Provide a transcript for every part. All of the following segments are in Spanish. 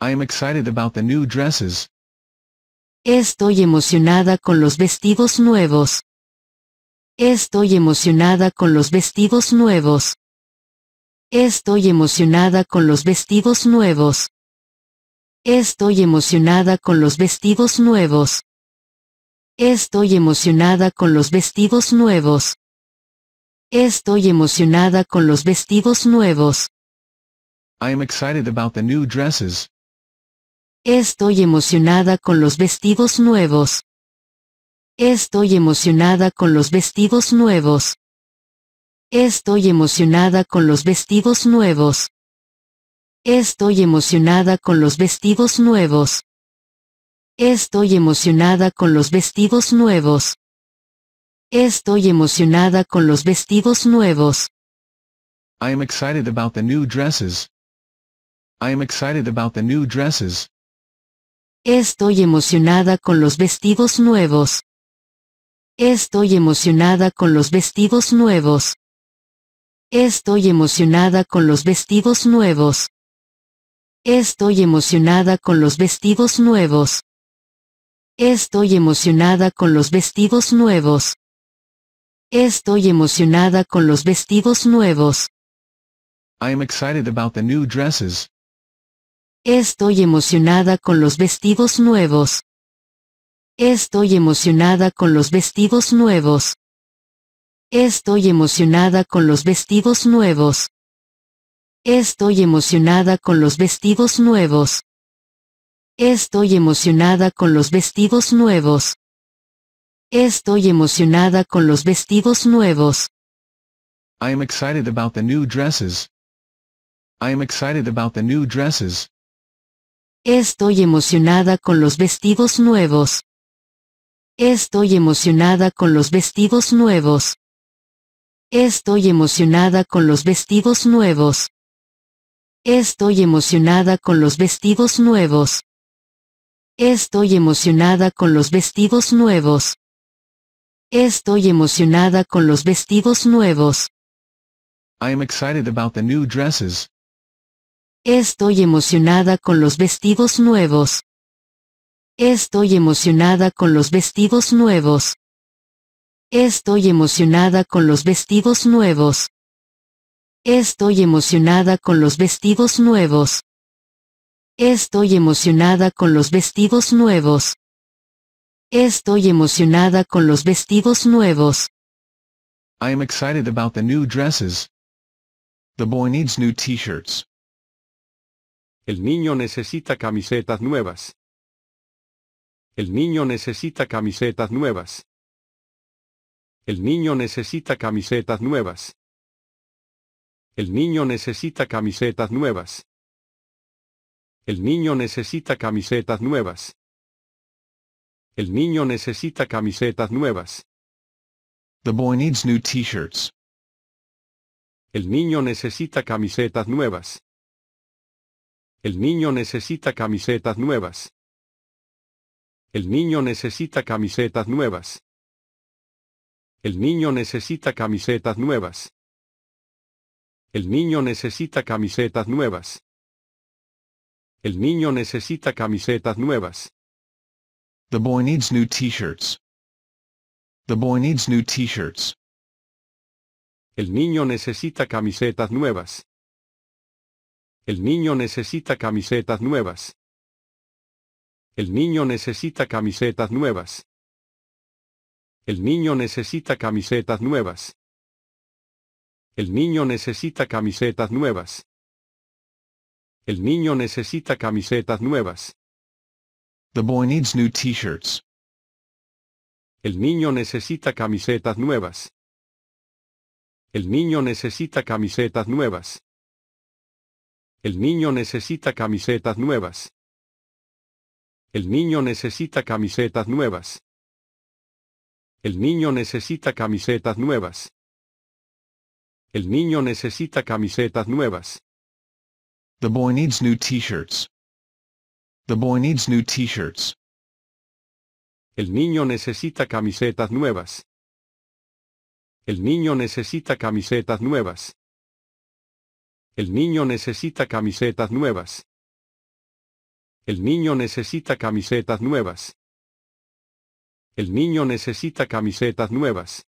am excited about the new dresses. Estoy emocionada con los vestidos nuevos. Estoy emocionada con los vestidos nuevos. Estoy emocionada con los vestidos nuevos. Estoy emocionada con los vestidos nuevos. Estoy emocionada con los vestidos nuevos. Estoy emocionada con los vestidos nuevos. Estoy emocionada con los vestidos nuevos. Estoy emocionada con los vestidos nuevos. Estoy emocionada con los vestidos nuevos. Estoy emocionada con los vestidos nuevos. Estoy emocionada con los vestidos nuevos. Estoy emocionada con los vestidos nuevos. I am excited about the new dresses. I excited about the new dresses. Estoy emocionada con los vestidos nuevos. Estoy emocionada con los vestidos nuevos. Estoy emocionada con los vestidos nuevos. Estoy emocionada con los vestidos nuevos. Estoy emocionada con los vestidos nuevos. Estoy emocionada con los vestidos nuevos. I excited about the new dresses. Estoy emocionada con los vestidos nuevos. Estoy emocionada con los vestidos nuevos. Estoy emocionada con los vestidos nuevos. Estoy emocionada con los vestidos nuevos. Estoy emocionada con los vestidos nuevos. Estoy emocionada con los vestidos nuevos. I am excited about the new dresses. I am excited about the new dresses. Estoy emocionada con los vestidos nuevos. Estoy emocionada con los vestidos nuevos. Estoy emocionada con los vestidos nuevos. Estoy emocionada con los vestidos nuevos. Estoy emocionada con los vestidos nuevos. Estoy emocionada con los vestidos nuevos. Estoy emocionada con los vestidos nuevos. Estoy emocionada con los vestidos nuevos. Estoy emocionada con los vestidos nuevos. Estoy emocionada con los vestidos nuevos. Estoy emocionada con los vestidos nuevos. Estoy emocionada con los vestidos nuevos. I am excited about the new dresses. The boy needs new t-shirts. El niño necesita camisetas nuevas. El niño necesita camisetas nuevas. El niño necesita camisetas nuevas. El niño necesita camisetas nuevas. El niño necesita camisetas nuevas. El niño necesita camisetas nuevas. The boy needs new t-shirts. El niño necesita camisetas nuevas. El niño necesita camisetas nuevas. El niño necesita camisetas nuevas. El niño necesita camisetas nuevas. El niño necesita camisetas nuevas. El niño necesita camisetas nuevas. The boy needs new t-shirts. The boy needs new t-shirts. El niño necesita camisetas nuevas. El niño necesita camisetas nuevas. El niño necesita camisetas nuevas. El niño necesita camisetas nuevas. El niño necesita camisetas nuevas. El niño necesita camisetas nuevas. The boy needs new t-shirts. El niño necesita camisetas nuevas. El niño necesita camisetas nuevas. El niño necesita camisetas nuevas. El niño necesita camisetas nuevas. El niño necesita camisetas nuevas. El niño necesita camisetas nuevas. The boy needs new t-shirts. The boy needs new t-shirts. El niño necesita camisetas nuevas. El niño necesita camisetas nuevas. El niño necesita camisetas nuevas. El niño necesita camisetas nuevas. El niño necesita camisetas nuevas.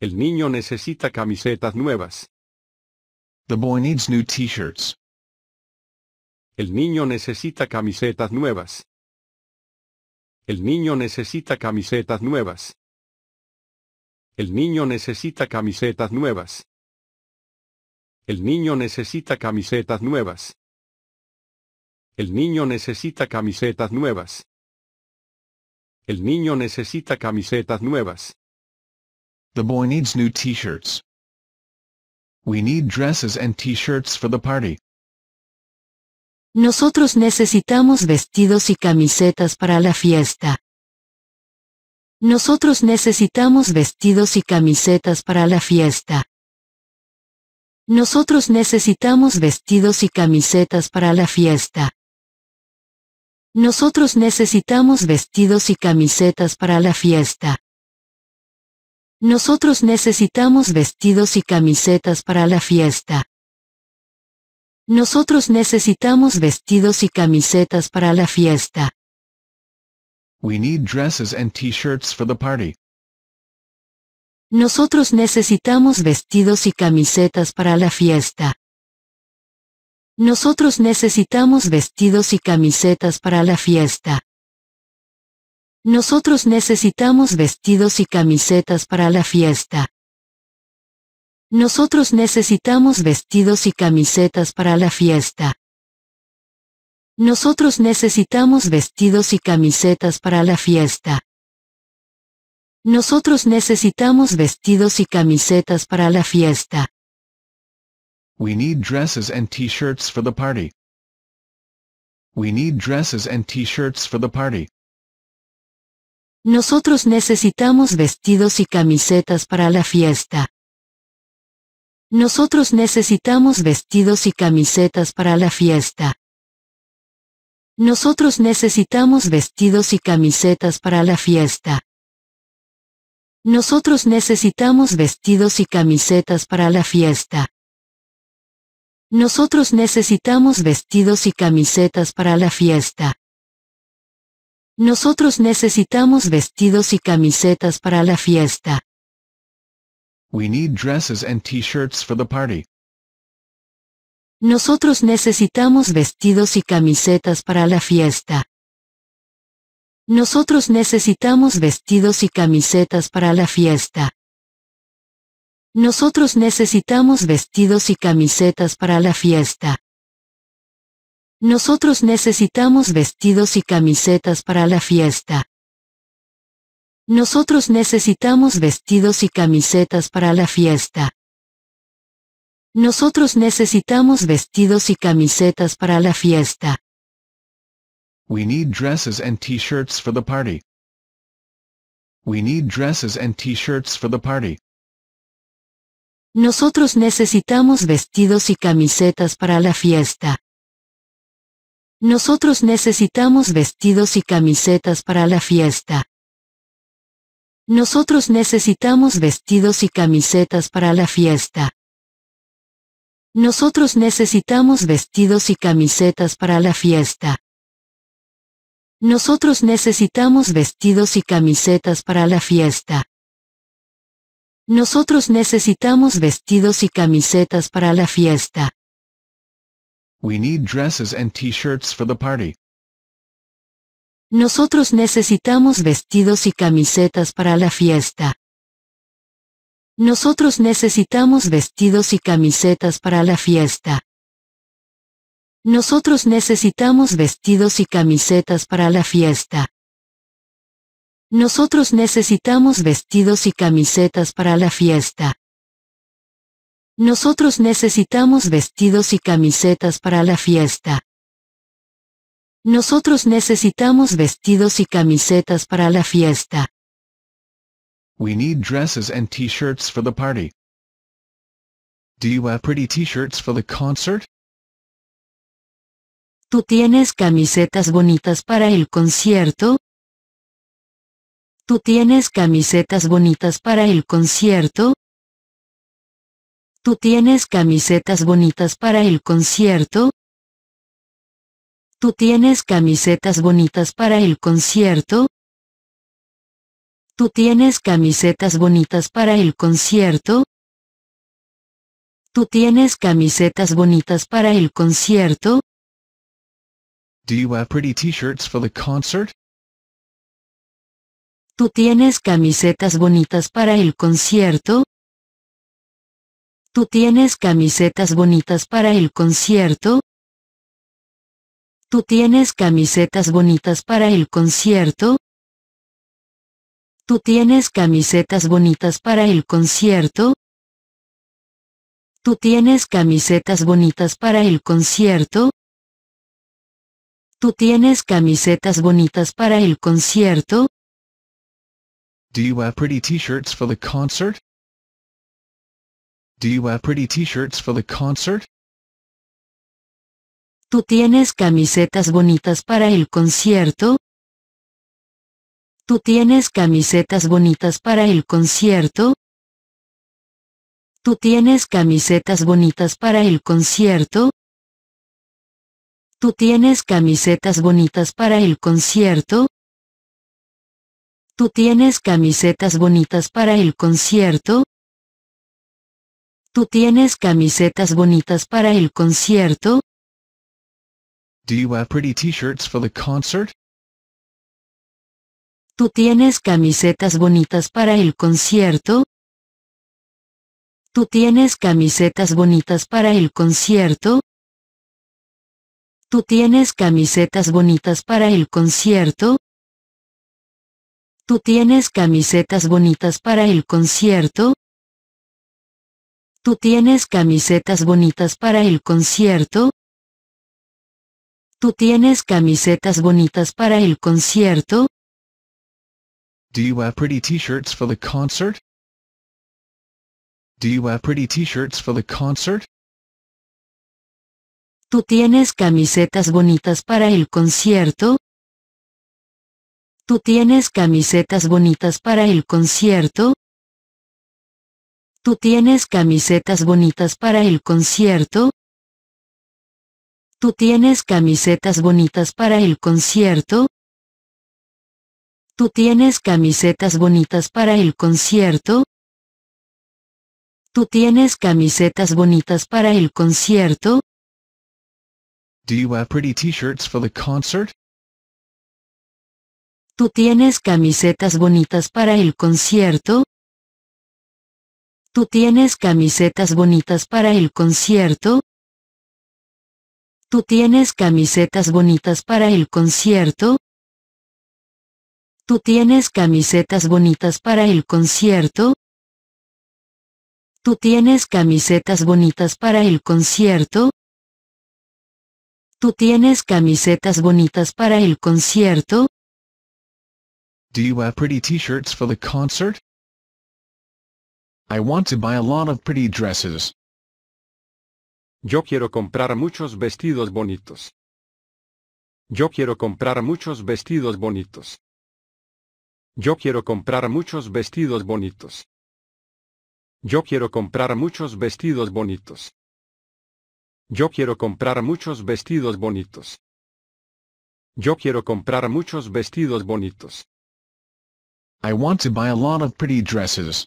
El niño necesita camisetas nuevas. The boy needs new t-shirts. El niño necesita camisetas nuevas. El niño necesita camisetas nuevas. El niño necesita camisetas nuevas. El niño necesita camisetas nuevas. El niño necesita camisetas nuevas. El niño necesita camisetas nuevas. The boy needs new t-shirts. We need dresses and t-shirts for the party. Nosotros necesitamos vestidos y camisetas para la fiesta. Nosotros necesitamos vestidos y camisetas para la fiesta. Nosotros necesitamos vestidos y camisetas para la fiesta. Nosotros necesitamos vestidos y camisetas para la fiesta. Nosotros necesitamos vestidos y camisetas para la fiesta. Nosotros necesitamos vestidos y camisetas para la fiesta. We need dresses and t-shirts for the party. Nosotros necesitamos vestidos y camisetas para la fiesta. Nosotros necesitamos vestidos y camisetas para la fiesta. Nosotros necesitamos vestidos y camisetas para la fiesta. Nosotros necesitamos vestidos y camisetas para la fiesta. Nosotros necesitamos vestidos y camisetas para la fiesta. Nosotros necesitamos vestidos y camisetas para la fiesta. We need dresses and t-shirts for the party. We need dresses and t-shirts for the party. Nosotros necesitamos vestidos y camisetas para la fiesta. Nosotros necesitamos vestidos y camisetas para la fiesta. Nosotros necesitamos vestidos y camisetas para la fiesta. Nosotros necesitamos vestidos y camisetas para la fiesta. Nosotros necesitamos vestidos y camisetas para la fiesta. Nosotros necesitamos vestidos y camisetas para la fiesta. We need dresses and t-shirts for the party. Nosotros necesitamos vestidos y camisetas para la fiesta. Nosotros necesitamos vestidos y camisetas para la fiesta. Nosotros necesitamos vestidos y camisetas para la fiesta. Nosotros necesitamos vestidos y camisetas para la fiesta. Nosotros necesitamos vestidos y camisetas para la fiesta. Nosotros necesitamos vestidos y camisetas para la fiesta. We need dresses and t-shirts for the party. We need dresses and t-shirts for the party. Nosotros necesitamos vestidos y camisetas para la fiesta. Nosotros necesitamos vestidos y camisetas para la fiesta. Nosotros necesitamos vestidos y camisetas para la fiesta. Nosotros necesitamos vestidos y camisetas para la fiesta. Nosotros necesitamos vestidos y camisetas para la fiesta. Nosotros necesitamos vestidos y camisetas para la fiesta. We need dresses and t-shirts for the party. Nosotros necesitamos vestidos y camisetas para la fiesta. Nosotros necesitamos vestidos y camisetas para la fiesta. Nosotros necesitamos vestidos y camisetas para la fiesta. Nosotros necesitamos vestidos y camisetas para la fiesta. Nosotros necesitamos vestidos y camisetas para la fiesta. Nosotros necesitamos vestidos y camisetas para la fiesta. We need dresses and t-shirts for the party. Do you have pretty t-shirts for the concert? ¿Tú tienes camisetas bonitas para el concierto? ¿Tú tienes camisetas bonitas para el concierto? ¿Tú tienes camisetas bonitas para el concierto? ¿Tú tienes camisetas bonitas para el concierto? ¿Tú tienes camisetas bonitas para el concierto? ¿Tú tienes camisetas bonitas para el concierto? Do you pretty t-shirts for the concert? ¿Tú tienes camisetas bonitas para el concierto? ¿Tú tienes camisetas bonitas para el concierto? ¿Tú tienes camisetas bonitas para el concierto? ¿Tú tienes camisetas bonitas para el concierto? ¿Tú tienes camisetas bonitas para el concierto? ¿Tú tienes camisetas bonitas para el concierto? Do you have pretty t-shirts for the concert? t ¿Tú tienes camisetas bonitas para el concierto? ¿Tú tienes camisetas bonitas para el concierto? ¿Tú tienes camisetas bonitas para el concierto? ¿Tú tienes camisetas bonitas para el concierto? ¿Tú tienes camisetas bonitas para el concierto? ¿Tú tienes camisetas bonitas para el concierto? ¿Tú tienes camisetas bonitas para el concierto? ¿Tú tienes camisetas bonitas para el concierto? ¿Tú tienes camisetas bonitas para el concierto? ¿Tú tienes camisetas bonitas para el concierto? ¿Tú tienes camisetas bonitas para el concierto? ¿Tú tienes camisetas bonitas para el concierto? Do you have pretty t-shirts for the concert? Do you have pretty t-shirts for the concert? ¿Tú tienes camisetas bonitas para el concierto? ¿Tú tienes camisetas bonitas para el concierto? ¿Tú tienes camisetas bonitas para el concierto? ¿Tú tienes camisetas bonitas para el concierto? ¿Tú tienes camisetas bonitas para el concierto? ¿Tú tienes camisetas bonitas para el concierto? Do you pretty t-shirts for the concert? ¿Tú tienes camisetas bonitas para el concierto? ¿Tú tienes camisetas bonitas para el concierto? ¿Tú tienes camisetas bonitas para el concierto? ¿Tú tienes camisetas bonitas para el concierto? ¿Tú tienes camisetas bonitas para el concierto? ¿Tú tienes camisetas bonitas para el concierto? Do you have pretty t-shirts for the concert? I want to buy a lot of pretty dresses. Yo quiero comprar muchos vestidos bonitos. Yo quiero comprar muchos vestidos bonitos. Yo quiero comprar muchos vestidos bonitos. Yo quiero comprar muchos vestidos bonitos. Yo quiero comprar muchos vestidos bonitos. Yo quiero comprar muchos vestidos bonitos. I want to buy a lot of pretty dresses.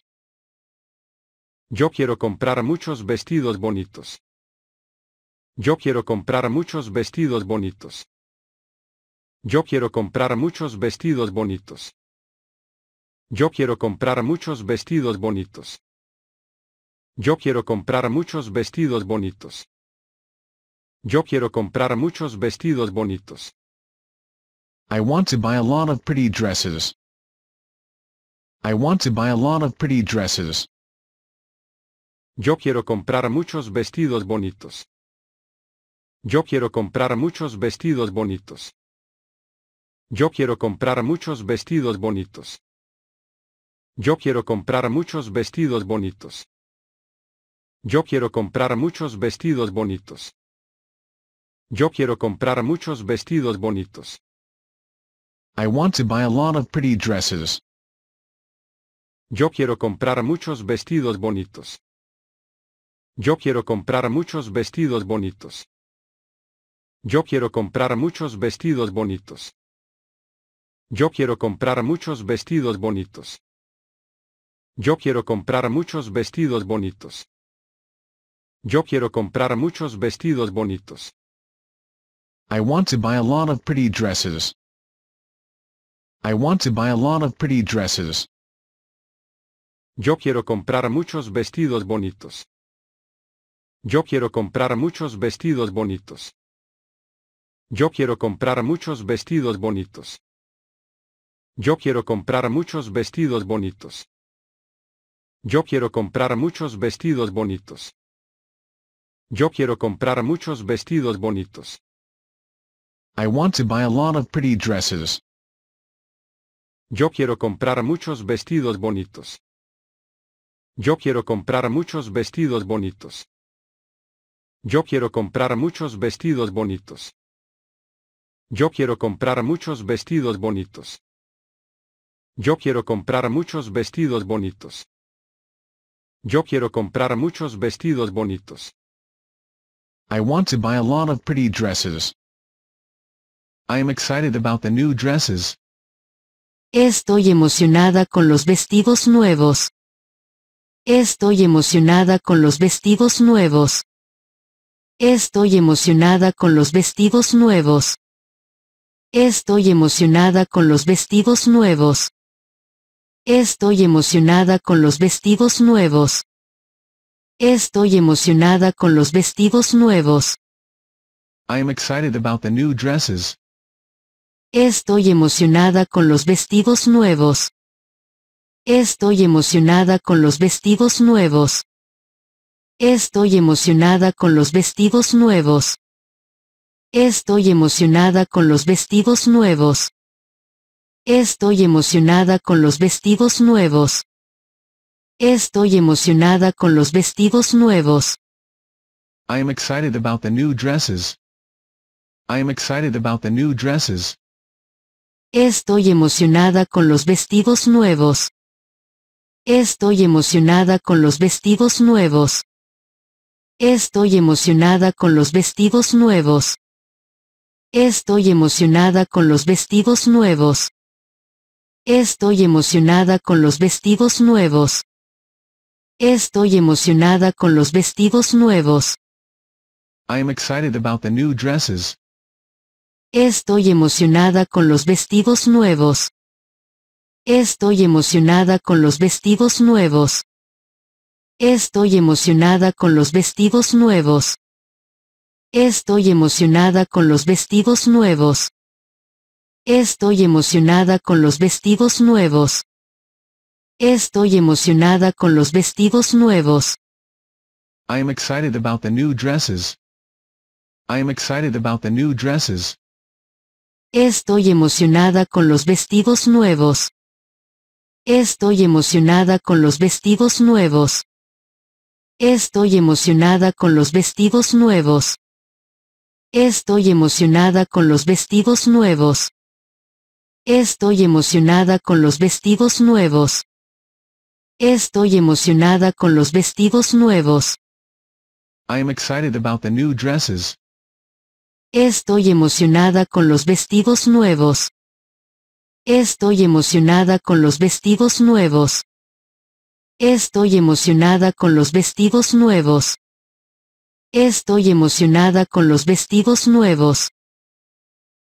Yo quiero comprar muchos vestidos bonitos. Yo quiero comprar muchos vestidos bonitos. Yo quiero comprar muchos vestidos bonitos. Yo quiero comprar muchos vestidos bonitos. Yo quiero comprar muchos vestidos bonitos. Yo quiero comprar muchos vestidos bonitos. I want to buy a lot of pretty dresses. I want to buy a lot of pretty dresses. Yo quiero comprar muchos vestidos bonitos. Yo quiero comprar muchos vestidos bonitos. Yo quiero comprar muchos vestidos bonitos. Yo quiero comprar muchos vestidos bonitos. Yo quiero comprar muchos vestidos bonitos. Yo quiero comprar muchos vestidos bonitos. I want to buy a lot of pretty dresses. Yo quiero comprar muchos vestidos bonitos. Yo quiero comprar muchos vestidos bonitos. Yo quiero comprar muchos vestidos bonitos. Yo quiero comprar muchos vestidos bonitos. Yo quiero comprar muchos vestidos bonitos. Yo quiero comprar muchos vestidos bonitos. I want to buy a lot of pretty dresses. I want to buy a lot of pretty dresses. Yo quiero comprar muchos vestidos bonitos. Yo quiero comprar muchos vestidos bonitos. Yo quiero comprar muchos vestidos bonitos. Yo quiero comprar muchos vestidos bonitos. Yo quiero comprar muchos vestidos bonitos. Yo quiero comprar muchos vestidos bonitos. I want to buy a lot of pretty dresses. Yo quiero comprar muchos vestidos bonitos. Yo quiero comprar muchos vestidos bonitos. Yo quiero comprar muchos vestidos bonitos. Yo quiero comprar muchos vestidos bonitos. Yo quiero comprar muchos vestidos bonitos. Yo quiero comprar muchos vestidos bonitos. I want to buy a lot of pretty dresses. am excited about the new dresses. Estoy emocionada con los vestidos nuevos. Estoy emocionada con los vestidos nuevos. Estoy emocionada con los vestidos nuevos. Estoy emocionada con los vestidos nuevos. Estoy emocionada con los vestidos nuevos. Estoy emocionada con los vestidos nuevos. Estoy emocionada con los vestidos nuevos. Estoy emocionada con los vestidos nuevos. Estoy emocionada con los vestidos nuevos. Estoy emocionada con los vestidos nuevos. Estoy emocionada con los vestidos nuevos. Estoy emocionada con los vestidos nuevos. I am excited about the new dresses. excited about the new dresses. Estoy emocionada con los vestidos nuevos. Estoy emocionada con los vestidos nuevos. Estoy emocionada con los vestidos nuevos. Estoy emocionada con los vestidos nuevos. Estoy emocionada con los vestidos nuevos. Estoy emocionada con los vestidos nuevos. Estoy emocionada con los vestidos nuevos. Estoy emocionada con los vestidos nuevos. Estoy emocionada con los vestidos nuevos. Estoy emocionada con los vestidos nuevos. Estoy emocionada con los vestidos nuevos. Estoy emocionada con los vestidos nuevos. I am excited about the new dresses. I am excited about the new dresses. Estoy emocionada con los vestidos nuevos. Estoy emocionada con los vestidos nuevos. Estoy emocionada con los vestidos nuevos. Estoy emocionada con los vestidos nuevos. Estoy emocionada con los vestidos nuevos. Estoy emocionada con los vestidos nuevos. Estoy emocionada con los vestidos nuevos. Estoy emocionada con los vestidos nuevos. Estoy emocionada con los vestidos nuevos. Estoy emocionada con los vestidos nuevos.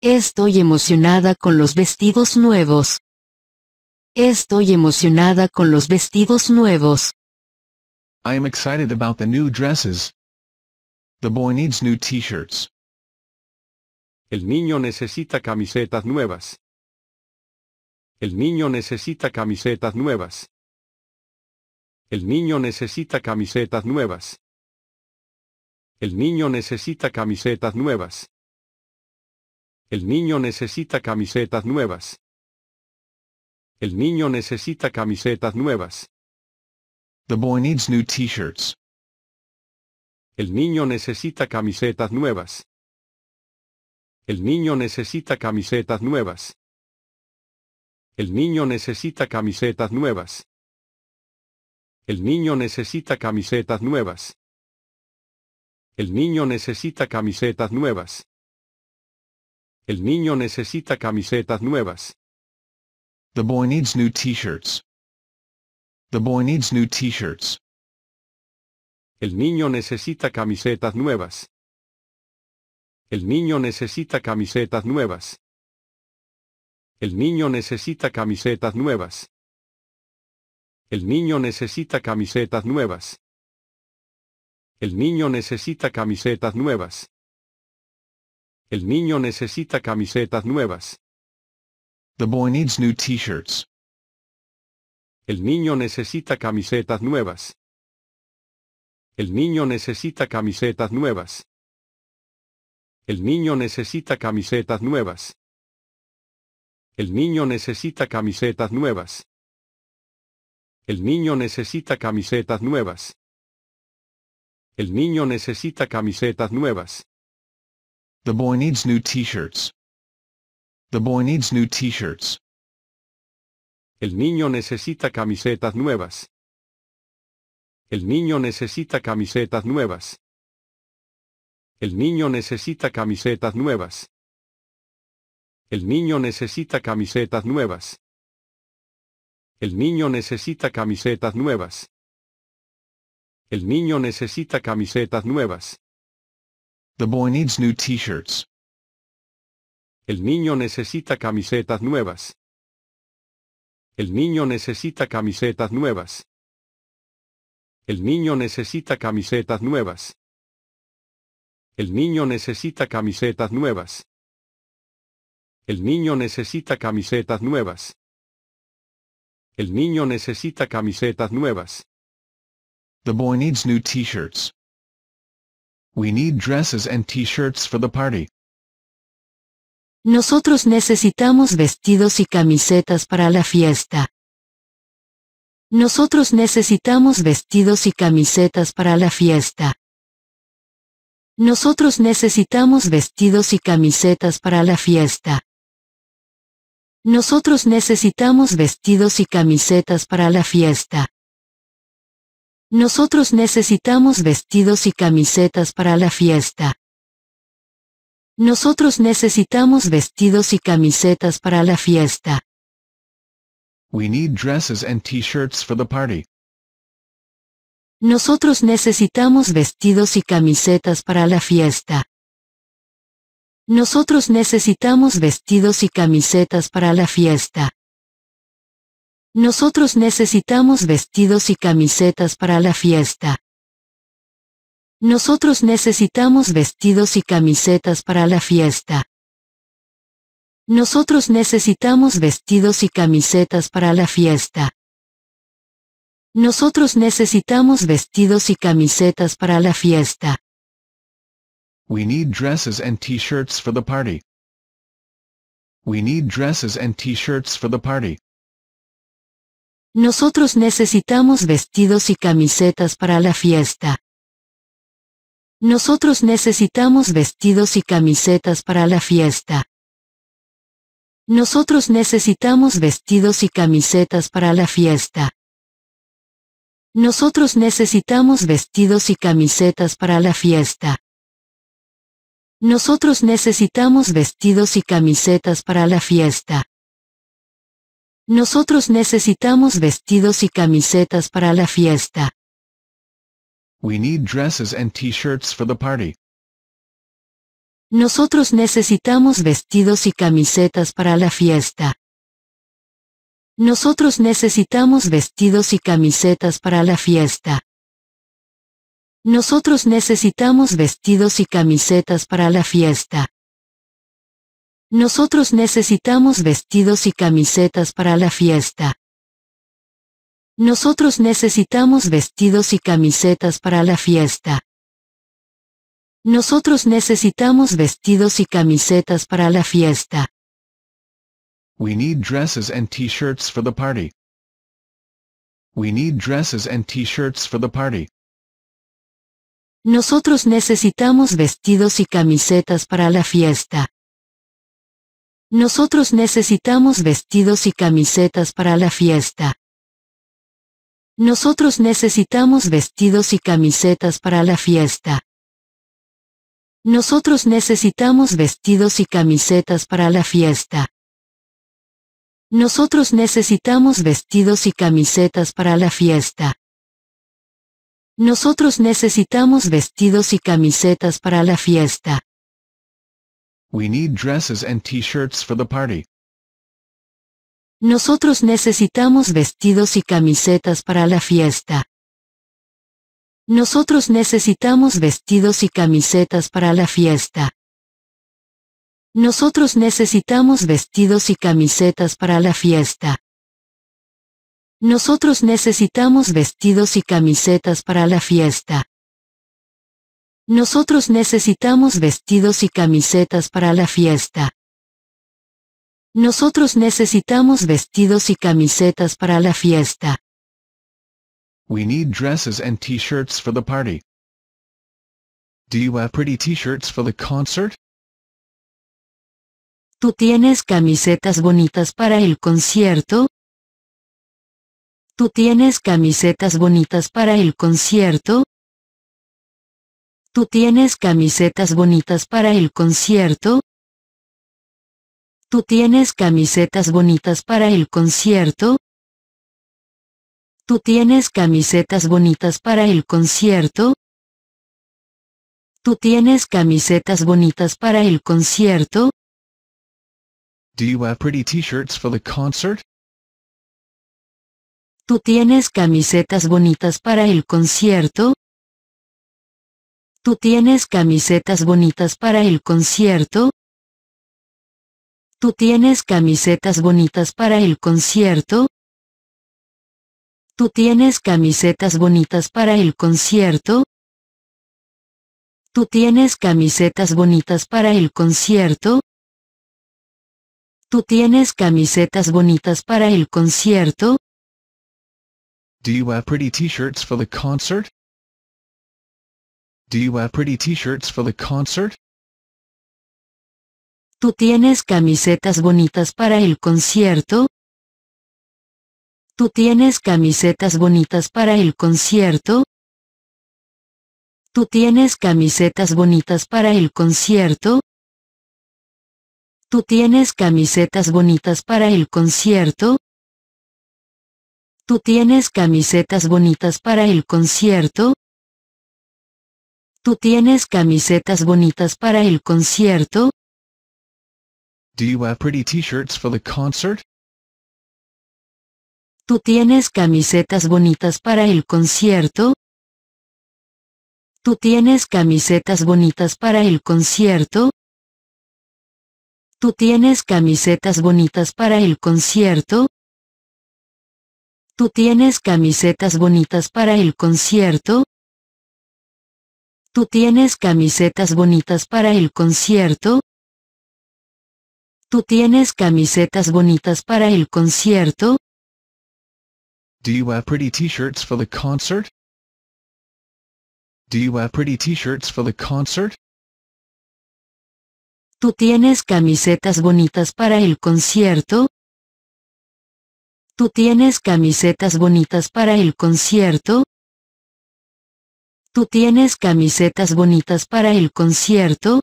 Estoy emocionada con los vestidos nuevos. Estoy emocionada con los vestidos nuevos. I am excited about the new dresses. The boy needs new t-shirts. El niño necesita camisetas nuevas. El niño necesita camisetas nuevas. El niño necesita camisetas nuevas. El niño necesita camisetas nuevas. El niño necesita camisetas nuevas. El niño necesita camisetas nuevas. The boy needs new t-shirts. El niño necesita camisetas nuevas. El niño necesita camisetas nuevas. El niño necesita camisetas nuevas. El niño necesita camisetas nuevas. El niño necesita camisetas nuevas. El niño necesita camisetas nuevas. The boy needs new t-shirts. The boy needs new t-shirts. El niño necesita camisetas nuevas. El niño necesita camisetas nuevas. El niño necesita camisetas nuevas. El niño necesita camisetas nuevas. El niño necesita camisetas nuevas. El niño necesita camisetas nuevas. The boy needs new t-shirts. El niño necesita camisetas nuevas. El niño necesita camisetas nuevas. El niño necesita camisetas nuevas. El niño necesita camisetas nuevas. El niño necesita camisetas nuevas. El niño necesita camisetas nuevas. The boy needs new t-shirts. The boy needs new t-shirts. El niño necesita camisetas nuevas. El niño necesita camisetas nuevas. El niño necesita camisetas nuevas. El niño necesita camisetas nuevas. El niño necesita camisetas nuevas. El niño necesita camisetas nuevas. The boy needs new t-shirts. El niño necesita camisetas nuevas. El niño necesita camisetas nuevas. El niño necesita camisetas nuevas. El niño necesita camisetas nuevas. El niño necesita camisetas nuevas. El niño necesita camisetas nuevas. The boy needs new t-shirts. We need dresses and t-shirts for the party. Nosotros necesitamos vestidos y camisetas para la fiesta. Nosotros necesitamos vestidos y camisetas para la fiesta. Nosotros necesitamos vestidos y camisetas para la fiesta. Nosotros necesitamos vestidos y camisetas para la fiesta. Nosotros necesitamos vestidos y camisetas para la fiesta. Nosotros necesitamos vestidos y camisetas para la fiesta. We need dresses and t-shirts for the party. Nosotros necesitamos vestidos y camisetas para la fiesta. Nosotros necesitamos vestidos y camisetas para la fiesta. Nosotros necesitamos vestidos y camisetas para la fiesta. Nosotros necesitamos vestidos y camisetas para la fiesta. Nosotros necesitamos vestidos y camisetas para la fiesta. Nosotros necesitamos vestidos y camisetas para la fiesta. We need dresses and t-shirts for the party. We need dresses and t-shirts for the party. Nosotros necesitamos vestidos y camisetas para la fiesta. Nosotros necesitamos vestidos y camisetas para la fiesta. Nosotros necesitamos vestidos y camisetas para la fiesta. Nosotros necesitamos vestidos y camisetas para la fiesta. Nosotros necesitamos vestidos y camisetas para la fiesta. Nosotros necesitamos vestidos y camisetas para la fiesta. We need dresses and t-shirts for the party. Nosotros necesitamos vestidos y camisetas para la fiesta. Nosotros necesitamos vestidos y camisetas para la fiesta. Nosotros necesitamos vestidos y camisetas para la fiesta. Nosotros necesitamos vestidos y camisetas para la fiesta. Nosotros necesitamos vestidos y camisetas para la fiesta. Nosotros necesitamos vestidos y camisetas para la fiesta. We need dresses and t-shirts for the party. We need dresses and t-shirts for the party. Nosotros necesitamos vestidos y camisetas para la fiesta. Nosotros necesitamos vestidos y camisetas para la fiesta. Nosotros necesitamos vestidos y camisetas para la fiesta. Nosotros necesitamos vestidos y camisetas para la fiesta. Nosotros necesitamos vestidos y camisetas para la fiesta. Nosotros necesitamos vestidos y camisetas para la fiesta. We need dresses and t-shirts for the party. Nosotros necesitamos vestidos y camisetas para la fiesta. Nosotros necesitamos vestidos y camisetas para la fiesta. Nosotros necesitamos vestidos y camisetas para la fiesta. Nosotros necesitamos vestidos y camisetas para la fiesta. Nosotros necesitamos vestidos y camisetas para la fiesta. Nosotros necesitamos vestidos y camisetas para la fiesta. We need dresses and t-shirts for the party. Do you have pretty t-shirts for the concert? ¿Tú tienes camisetas bonitas para el concierto? ¿Tú tienes camisetas bonitas para el concierto? ¿Tú tienes camisetas bonitas para el concierto? ¿Tú tienes camisetas bonitas para el concierto? ¿Tú tienes camisetas bonitas para el concierto? ¿Tú tienes camisetas bonitas para el concierto? Do you pretty t-shirts for the concert? ¿Tú tienes camisetas bonitas para el concierto? ¿Tú tienes camisetas bonitas para el concierto? ¿Tú tienes camisetas bonitas para el concierto? ¿Tú tienes camisetas bonitas para el concierto? ¿Tú tienes camisetas bonitas para el concierto? ¿Tú tienes camisetas bonitas para el concierto? Do you have pretty t-shirts for the concert? ¿Tú tienes camisetas bonitas para el concierto? ¿Tú tienes camisetas bonitas para el concierto? ¿Tú tienes camisetas bonitas para el concierto? ¿Tú tienes camisetas bonitas para el concierto? ¿Tú tienes camisetas bonitas para el concierto? ¿Tú tienes camisetas bonitas para el concierto? ¿Tú tienes camisetas bonitas para el concierto? ¿Tú tienes camisetas bonitas para el concierto? ¿Tú tienes camisetas bonitas para el concierto? ¿Tú tienes camisetas bonitas para el concierto? ¿Tú tienes camisetas bonitas para el concierto? ¿Tú tienes camisetas bonitas para el concierto? Do you have pretty t-shirts for the concert? Do you have pretty t-shirts for the concert? ¿Tú tienes camisetas bonitas para el concierto? ¿Tú tienes camisetas bonitas para el concierto? ¿Tú tienes camisetas bonitas para el concierto?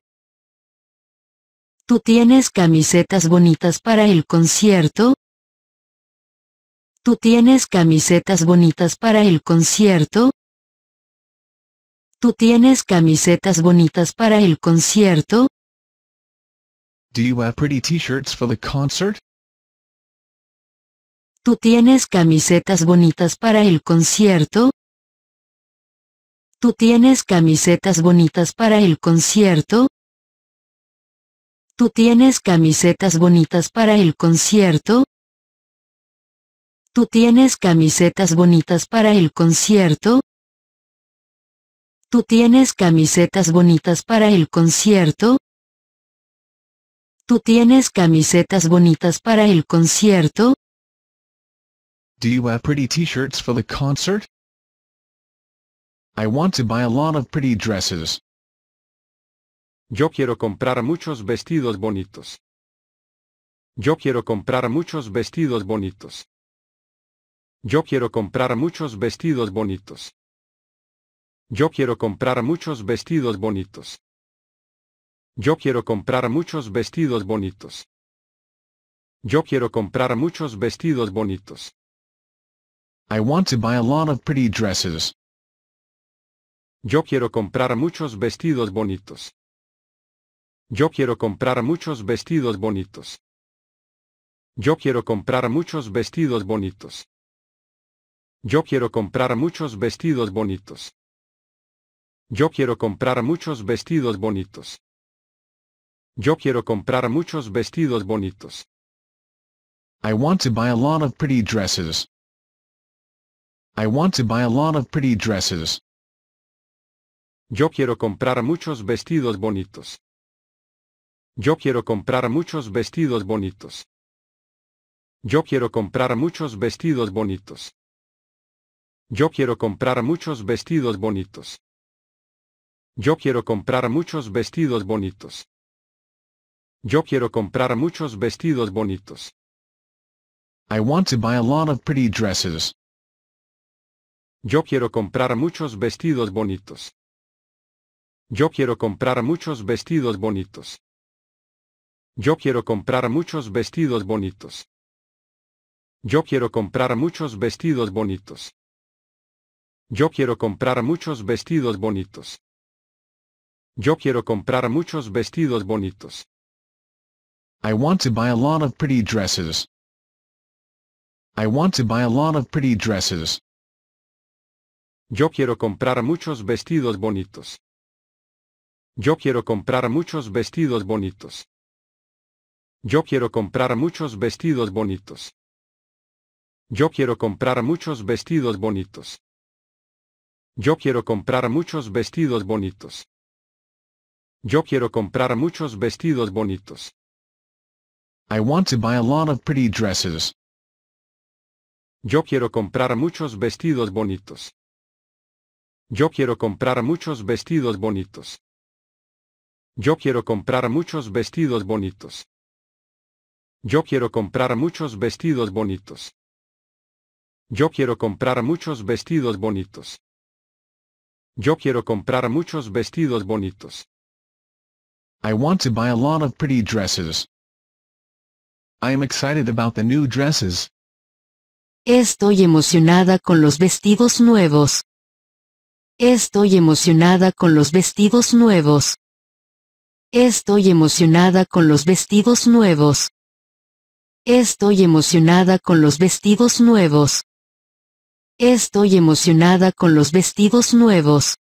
¿Tú tienes camisetas bonitas para el concierto? ¿Tú tienes camisetas bonitas para el concierto? ¿Tú tienes camisetas bonitas para el concierto? Do you pretty t-shirts for the concert? ¿Tú tienes camisetas bonitas para el concierto? ¿Tú tienes camisetas bonitas para el concierto? ¿Tú tienes camisetas bonitas para el concierto? ¿Tú tienes camisetas bonitas para el concierto? ¿Tú tienes camisetas bonitas para el concierto? ¿Tú tienes camisetas bonitas para el concierto? Do you have pretty t-shirts for the concert? I want to buy a lot of pretty dresses. Yo quiero comprar muchos vestidos bonitos. Yo quiero comprar muchos vestidos bonitos. Yo quiero comprar muchos vestidos bonitos. Yo quiero comprar muchos vestidos bonitos. Yo quiero comprar muchos vestidos bonitos. Yo quiero comprar muchos vestidos bonitos. I want to buy a lot of pretty dresses. Yo quiero comprar muchos vestidos bonitos. Yo quiero comprar muchos vestidos bonitos. Yo quiero comprar muchos vestidos bonitos. Yo quiero comprar muchos vestidos bonitos. Yo quiero comprar muchos vestidos bonitos. Yo quiero comprar muchos vestidos bonitos. I want to buy a lot of pretty dresses. I want to buy a lot of pretty dresses. Yo quiero comprar muchos vestidos bonitos. Yo quiero comprar muchos vestidos bonitos. Yo quiero comprar muchos vestidos bonitos. Yo quiero comprar muchos vestidos bonitos. Yo quiero comprar muchos vestidos bonitos. Yo quiero comprar muchos vestidos bonitos. I want to buy a lot of pretty dresses. Yo quiero comprar muchos vestidos bonitos. Yo quiero comprar muchos vestidos bonitos. Yo quiero comprar muchos vestidos bonitos. Yo quiero comprar muchos vestidos bonitos. Yo quiero comprar muchos vestidos bonitos. Yo quiero comprar muchos vestidos bonitos. I want to buy a lot of pretty dresses. I want to buy a lot of pretty dresses. Yo quiero comprar muchos vestidos bonitos. Yo quiero comprar muchos vestidos bonitos. Yo quiero comprar muchos vestidos bonitos. Yo quiero comprar muchos vestidos bonitos. Yo quiero comprar muchos vestidos bonitos. Yo quiero comprar muchos vestidos bonitos. I want to buy a lot of pretty dresses. Yo quiero comprar muchos vestidos bonitos. Yo quiero comprar muchos vestidos bonitos. Yo quiero comprar muchos vestidos bonitos. Yo quiero comprar muchos vestidos bonitos. Yo quiero comprar muchos vestidos bonitos. Yo quiero comprar muchos vestidos bonitos. I want to buy a lot of pretty dresses. am excited about the new dresses. Estoy emocionada con los vestidos nuevos. Estoy emocionada con los vestidos nuevos. Estoy emocionada con los vestidos nuevos. Estoy emocionada con los vestidos nuevos. Estoy emocionada con los vestidos nuevos.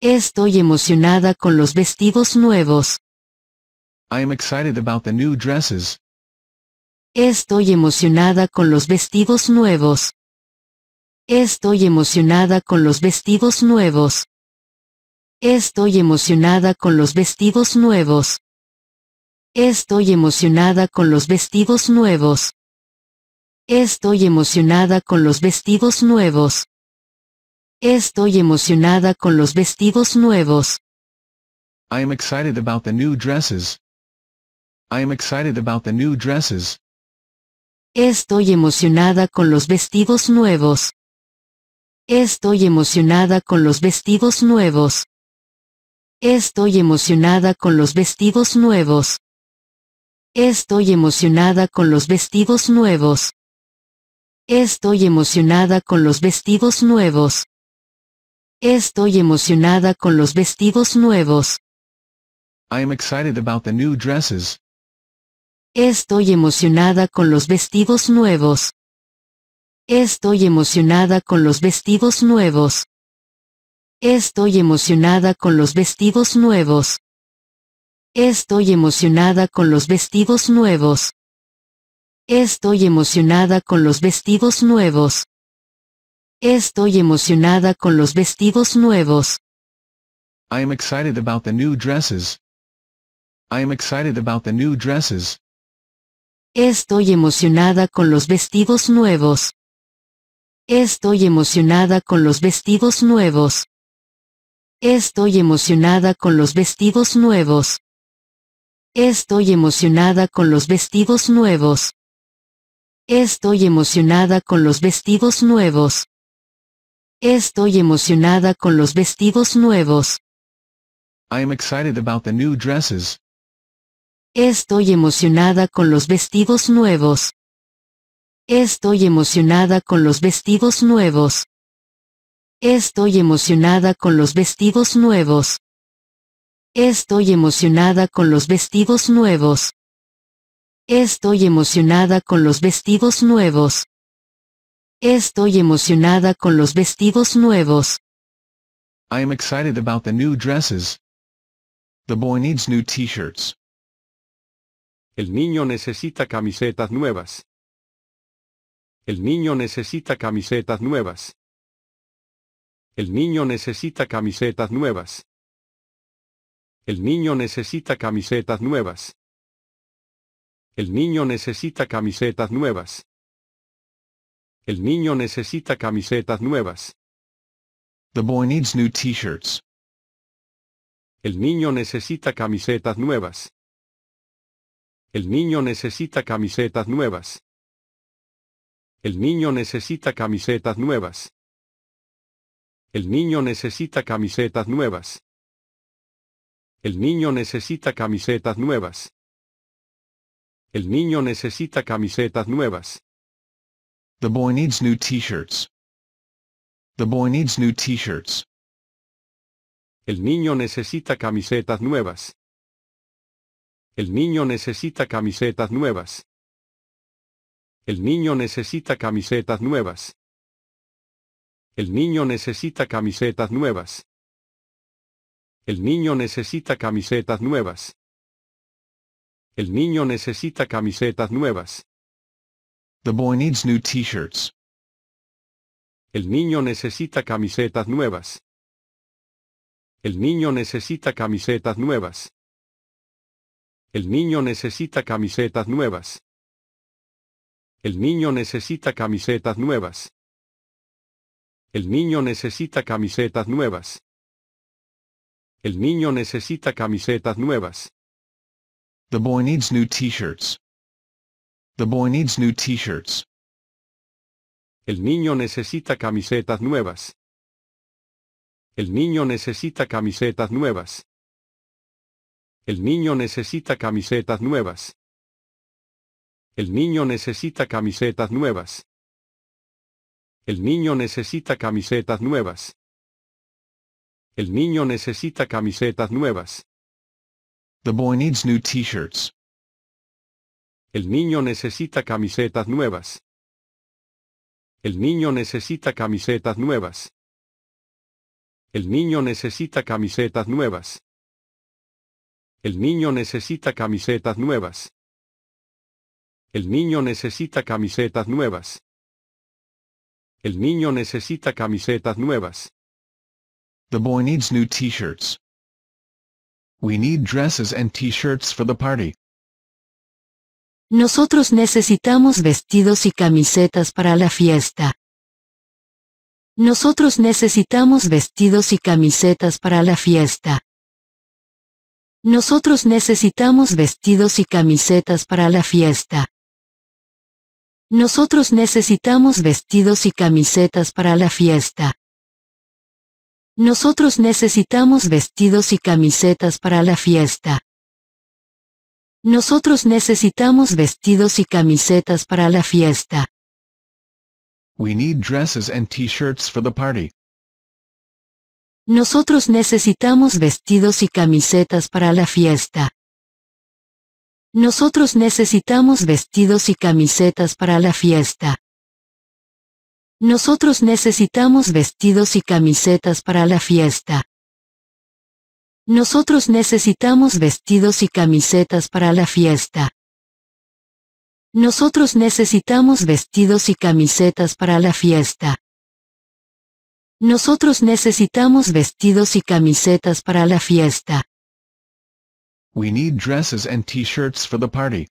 Estoy emocionada con los vestidos nuevos. Estoy emocionada con los vestidos nuevos. Estoy emocionada con los vestidos nuevos. Estoy emocionada con los vestidos nuevos. Estoy emocionada con los vestidos nuevos. Estoy emocionada con los vestidos nuevos. Estoy emocionada con los vestidos nuevos. I am excited about the new dresses. excited about the new dresses. Estoy emocionada con los vestidos nuevos. Estoy emocionada con los vestidos nuevos. Estoy emocionada con los vestidos nuevos. Estoy emocionada con los vestidos nuevos. Estoy emocionada con los vestidos nuevos. Estoy emocionada con los vestidos nuevos. Estoy emocionada con los vestidos nuevos. Estoy emocionada con los vestidos nuevos. Estoy emocionada con los vestidos nuevos. Estoy emocionada con los vestidos nuevos. Estoy emocionada con los vestidos nuevos. Estoy emocionada con los vestidos nuevos. I excited about the new I excited about the new dresses. Estoy emocionada con los vestidos nuevos. Estoy emocionada con los vestidos nuevos. Estoy emocionada con los vestidos nuevos. Estoy emocionada con los vestidos nuevos. Estoy emocionada con los vestidos nuevos. Estoy emocionada con los vestidos nuevos. Estoy emocionada con los vestidos nuevos. Estoy emocionada con los vestidos nuevos. Estoy emocionada con los vestidos nuevos. Estoy emocionada con los vestidos nuevos. Estoy emocionada con los vestidos nuevos. Estoy emocionada con los vestidos nuevos. I am excited about the new dresses. The boy needs new t-shirts. El niño necesita camisetas nuevas. El niño necesita camisetas nuevas. El niño necesita camisetas nuevas. El niño necesita camisetas nuevas. El niño necesita camisetas nuevas. El niño necesita camisetas nuevas. The boy needs new t-shirts. El niño necesita camisetas nuevas. El niño necesita camisetas nuevas. El niño necesita camisetas nuevas. El niño necesita camisetas nuevas. El niño necesita camisetas nuevas. El niño necesita camisetas nuevas. The boy needs new t-shirts. The boy needs new t-shirts. El niño necesita camisetas nuevas. El niño necesita camisetas nuevas. El niño necesita camisetas nuevas. El niño necesita camisetas nuevas. El niño necesita camisetas nuevas. El niño necesita camisetas nuevas. The boy needs new t-shirts. El niño necesita camisetas nuevas. El niño necesita camisetas nuevas. El niño necesita camisetas nuevas. El niño necesita camisetas nuevas. El niño necesita camisetas nuevas. El niño necesita camisetas nuevas. The boy needs new t-shirts. The boy needs new t-shirts. El niño necesita camisetas nuevas. El niño necesita camisetas nuevas. El niño necesita camisetas nuevas. El niño necesita camisetas nuevas. El niño necesita camisetas nuevas. El niño necesita camisetas nuevas. The boy needs new t-shirts. El niño necesita camisetas nuevas. El niño necesita camisetas nuevas. El niño necesita camisetas nuevas. El niño necesita camisetas nuevas. El niño necesita camisetas nuevas. El niño necesita camisetas nuevas. The boy needs new t-shirts. We need dresses and t-shirts for the party. Nosotros necesitamos vestidos y camisetas para la fiesta. Nosotros necesitamos vestidos y camisetas para la fiesta. Nosotros necesitamos vestidos y camisetas para la fiesta. Nosotros necesitamos vestidos y camisetas para la fiesta. Nosotros necesitamos vestidos y camisetas para la fiesta. Nosotros necesitamos vestidos y camisetas para la fiesta. We need dresses and t-shirts for the party. Nosotros necesitamos vestidos y camisetas para la fiesta. Nosotros necesitamos vestidos y camisetas para la fiesta. Nosotros necesitamos vestidos y camisetas para la fiesta. Nosotros necesitamos vestidos y camisetas para la fiesta. Nosotros necesitamos vestidos y camisetas para la fiesta. Nosotros necesitamos vestidos y camisetas para la fiesta. We need dresses and t-shirts for the party.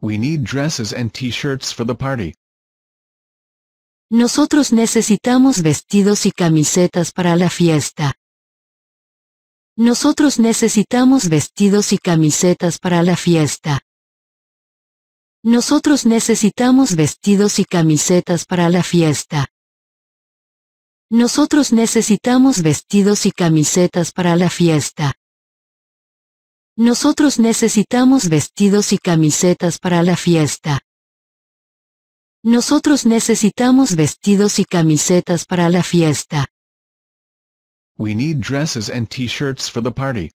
We need dresses and t-shirts for the party. Nosotros necesitamos vestidos y camisetas para la fiesta. Nosotros necesitamos vestidos y camisetas para la fiesta. Nosotros necesitamos vestidos y camisetas para la fiesta. Nosotros necesitamos vestidos y camisetas para la fiesta. Nosotros necesitamos vestidos y camisetas para la fiesta. Nosotros necesitamos vestidos y camisetas para la fiesta. We need dresses and t-shirts for the party.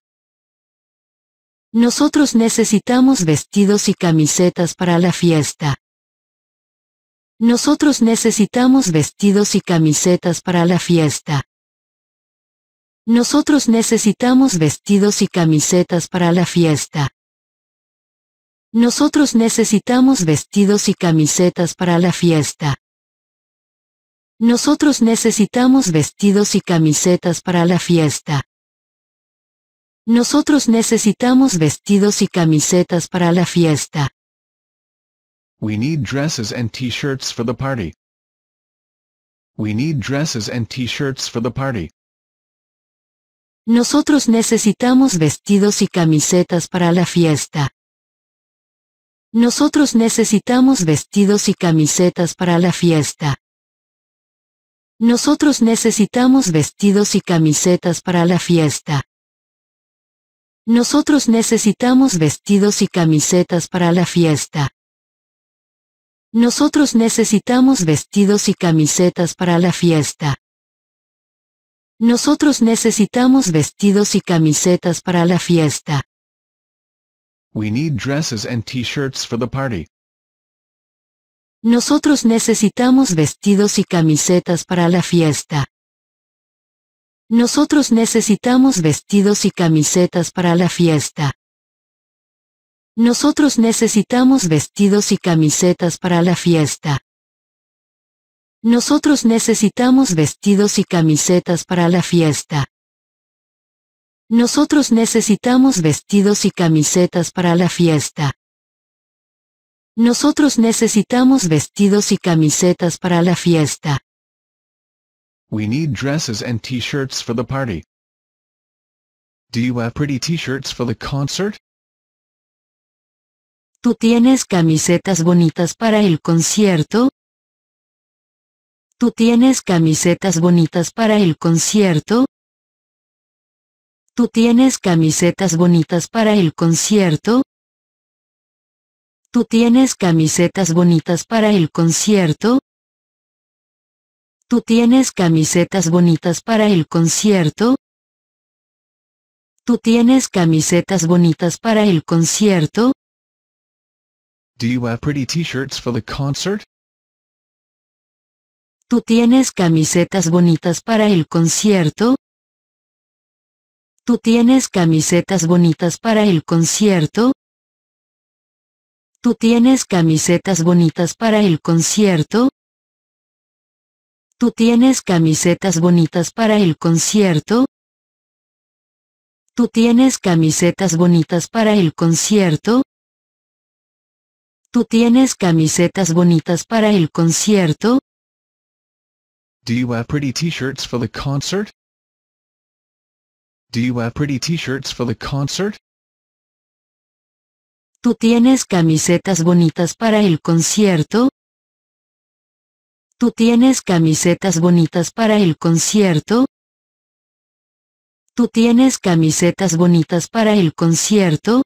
Nosotros necesitamos vestidos y camisetas para la fiesta. Nosotros necesitamos vestidos y camisetas para la fiesta. Nosotros necesitamos vestidos y camisetas para la fiesta. Nosotros necesitamos vestidos y camisetas para la fiesta. Nosotros necesitamos vestidos y camisetas para la fiesta. Nosotros necesitamos vestidos y camisetas para la fiesta. We need dresses and t-shirts for the party. We need dresses and t-shirts for the party. Nosotros necesitamos vestidos y camisetas para la fiesta. Nosotros necesitamos vestidos y camisetas para la fiesta. Nosotros necesitamos vestidos y camisetas para la fiesta. Nosotros necesitamos vestidos y camisetas para la fiesta. Nosotros necesitamos vestidos y camisetas para la fiesta. Nosotros necesitamos vestidos y camisetas para la fiesta. We need dresses and t-shirts for the party. Nosotros necesitamos vestidos y camisetas para la fiesta. Nosotros necesitamos vestidos y camisetas para la fiesta. Nosotros necesitamos vestidos y camisetas para la fiesta. Nosotros necesitamos vestidos y camisetas para la fiesta. Nosotros necesitamos vestidos y camisetas para la fiesta. Nosotros necesitamos vestidos y camisetas para la fiesta. We need dresses and t-shirts for the party. Do you have pretty t-shirts for the concert? ¿Tú tienes camisetas bonitas para el concierto? ¿Tú tienes camisetas bonitas para el concierto? ¿Tú tienes camisetas bonitas para el concierto? ¿Tú tienes camisetas bonitas para el concierto? ¿Tú tienes camisetas bonitas para el concierto? ¿Tú tienes camisetas bonitas para el concierto? Do you pretty t-shirts for the concert? ¿Tú tienes camisetas bonitas para el concierto? ¿Tú tienes camisetas bonitas para el concierto? ¿Tú tienes camisetas bonitas para el concierto? ¿Tú tienes camisetas bonitas para el concierto? ¿Tú tienes camisetas bonitas para el concierto? ¿Tú tienes camisetas bonitas para el concierto? Do you have pretty t-shirts for the concert? ¿Tú tienes camisetas bonitas para el concierto? ¿Tú tienes camisetas bonitas para el concierto? ¿Tú tienes camisetas bonitas para el concierto?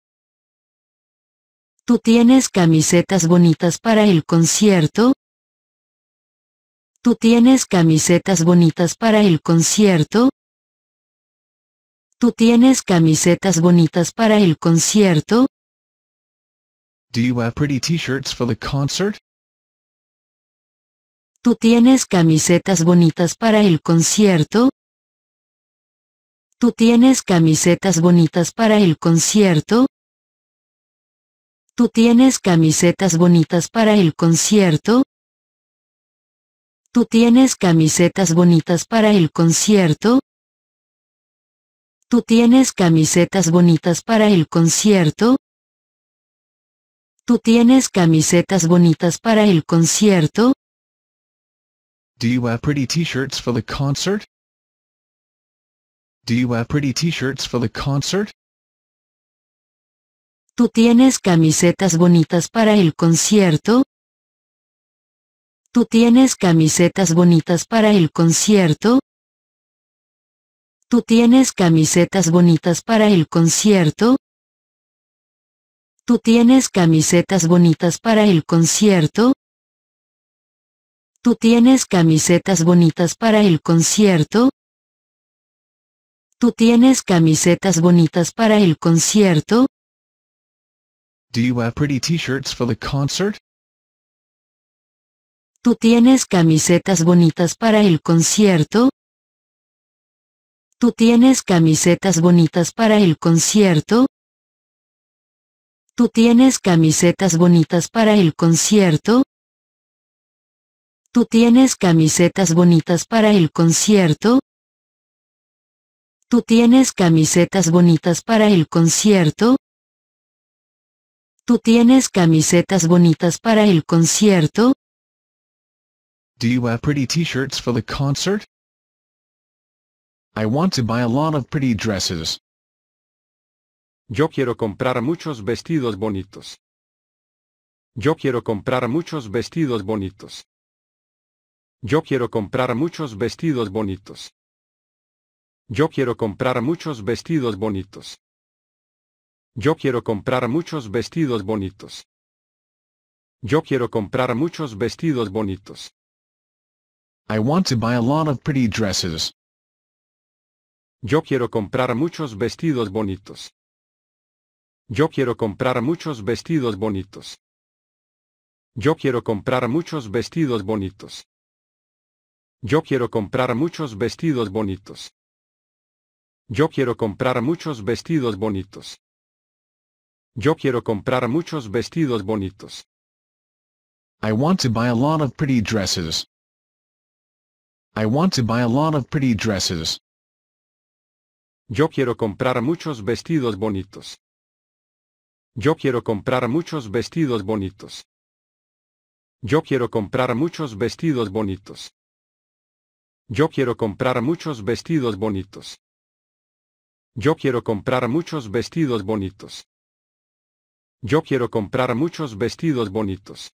¿Tú tienes camisetas bonitas para el concierto? ¿Tú tienes camisetas bonitas para el concierto? ¿Tú tienes camisetas bonitas para el concierto? ¿Tú tienes camisetas bonitas para el concierto? ¿Tú tienes camisetas bonitas para el concierto? ¿Tú tienes camisetas bonitas para el concierto? ¿Tú tienes camisetas bonitas para el concierto? ¿Tú tienes camisetas bonitas para el concierto? ¿Tú tienes camisetas bonitas para el concierto? Do you have pretty t-shirts for the concert? Do you have pretty t-shirts for the concert? ¿Tú tienes camisetas bonitas para el concierto? ¿Tú tienes camisetas bonitas para el concierto? ¿Tú tienes camisetas bonitas para el concierto? ¿Tú tienes camisetas bonitas para el concierto? ¿Tú tienes camisetas bonitas para el concierto? ¿Tú tienes camisetas bonitas para el concierto? Do you pretty t-shirts for the concert? ¿Tú tienes camisetas bonitas para el concierto? ¿Tú tienes camisetas bonitas para el concierto? ¿Tú tienes camisetas bonitas para el concierto? ¿Tú tienes camisetas bonitas para el concierto? ¿Tú tienes camisetas bonitas para el concierto? ¿Tú tienes camisetas bonitas para el concierto? Do you have pretty t-shirts for the concert? I want to buy a lot of pretty dresses. Yo quiero comprar muchos vestidos bonitos. Yo quiero comprar muchos vestidos bonitos. Yo quiero comprar muchos vestidos bonitos. Yo quiero comprar muchos vestidos bonitos. Yo quiero comprar muchos vestidos bonitos. Yo quiero comprar muchos vestidos bonitos. I want to buy a lot of pretty dresses. Yo quiero comprar muchos vestidos bonitos. Yo quiero comprar muchos vestidos bonitos. Yo quiero comprar muchos vestidos bonitos. Yo quiero comprar muchos vestidos bonitos. Yo quiero comprar muchos vestidos bonitos. Yo quiero comprar muchos vestidos bonitos. I want to buy a lot of pretty dresses. I want to buy a lot of pretty dresses. Yo quiero comprar muchos vestidos bonitos. Yo quiero comprar muchos vestidos bonitos. Yo quiero comprar muchos vestidos bonitos. Yo quiero comprar muchos vestidos bonitos. Yo quiero comprar muchos vestidos bonitos. Yo quiero comprar muchos vestidos bonitos.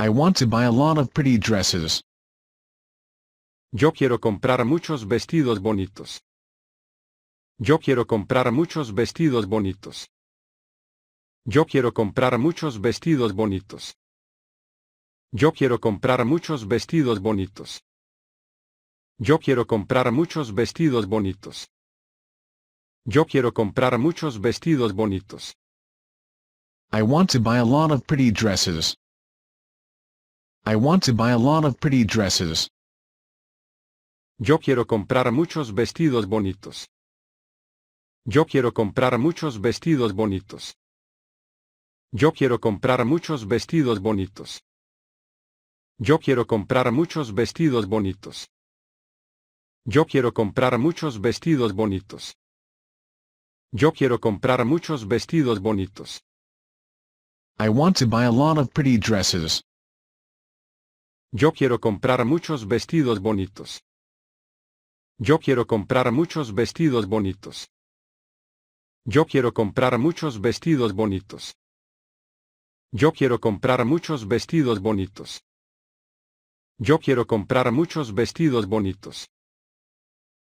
I want to buy a lot of pretty dresses. Yo quiero comprar muchos vestidos bonitos. Yo quiero comprar muchos vestidos bonitos. Yo quiero comprar muchos vestidos bonitos. Yo quiero comprar muchos vestidos bonitos. Yo quiero comprar muchos vestidos bonitos. Yo quiero comprar muchos vestidos bonitos. I want to buy a lot of pretty dresses. I want to buy a lot of pretty dresses. Yo quiero comprar muchos vestidos bonitos. Yo quiero comprar muchos vestidos bonitos. Yo quiero comprar muchos vestidos bonitos. Yo quiero comprar muchos vestidos bonitos. Yo quiero comprar muchos vestidos bonitos. Yo quiero comprar muchos vestidos bonitos. I want to buy a lot of pretty dresses. Yo quiero comprar muchos vestidos bonitos. Yo quiero comprar muchos vestidos bonitos. Yo quiero comprar muchos vestidos bonitos. Yo quiero comprar muchos vestidos bonitos. Yo quiero comprar muchos vestidos bonitos.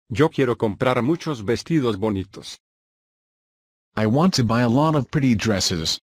Yo quiero comprar muchos vestidos bonitos. I want to buy a lot of pretty dresses.